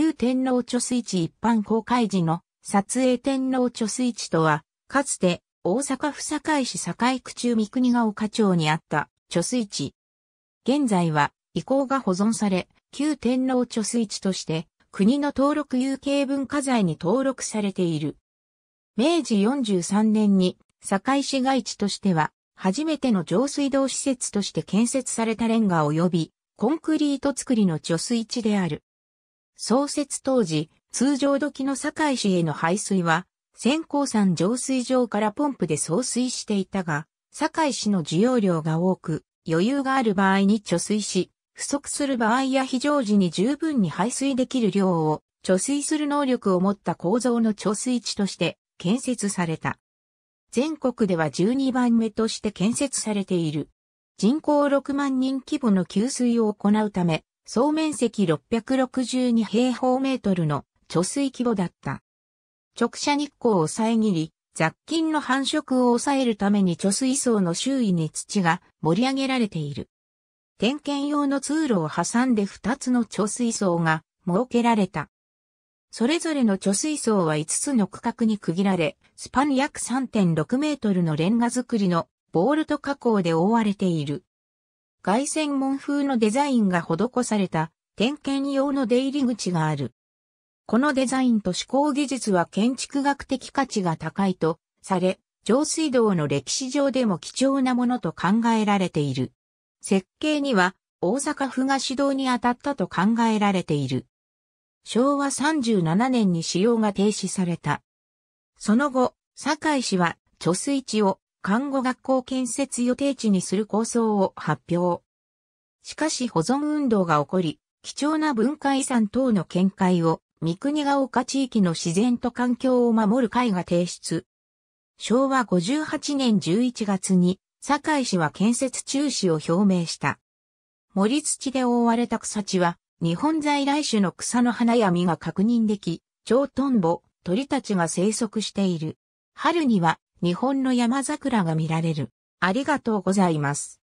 旧天皇貯水池一般公開時の撮影天皇貯水池とは、かつて大阪府堺市堺区中三国が丘町にあった貯水池。現在は遺構が保存され、旧天皇貯水池として国の登録有形文化財に登録されている。明治43年に堺市街地としては初めての上水道施設として建設されたレンガ及びコンクリート作りの貯水池である。創設当時、通常時の堺市への排水は、先行山浄水場からポンプで送水していたが、堺市の需要量が多く、余裕がある場合に貯水し、不足する場合や非常時に十分に排水できる量を貯水する能力を持った構造の貯水池として建設された。全国では12番目として建設されている。人口6万人規模の給水を行うため、総面積662平方メートルの貯水規模だった。直射日光を遮り、雑菌の繁殖を抑えるために貯水槽の周囲に土が盛り上げられている。点検用の通路を挟んで2つの貯水槽が設けられた。それぞれの貯水槽は5つの区画に区切られ、スパン約3.6メートルのレンガ造りのボールト加工で覆われている。外線門風のデザインが施された点検用の出入り口がある。このデザインと思考技術は建築学的価値が高いとされ、上水道の歴史上でも貴重なものと考えられている。設計には大阪府が指導に当たったと考えられている。昭和37年に使用が停止された。その後、堺市は貯水池を看護学校建設予定地にする構想を発表。しかし保存運動が起こり、貴重な文化遺産等の見解を、三国が丘地域の自然と環境を守る会が提出。昭和58年11月に、堺市は建設中止を表明した。森土で覆われた草地は、日本在来種の草の花や実が確認でき、蝶トンボ、鳥たちが生息している。春には日本の山桜が見られる。ありがとうございます。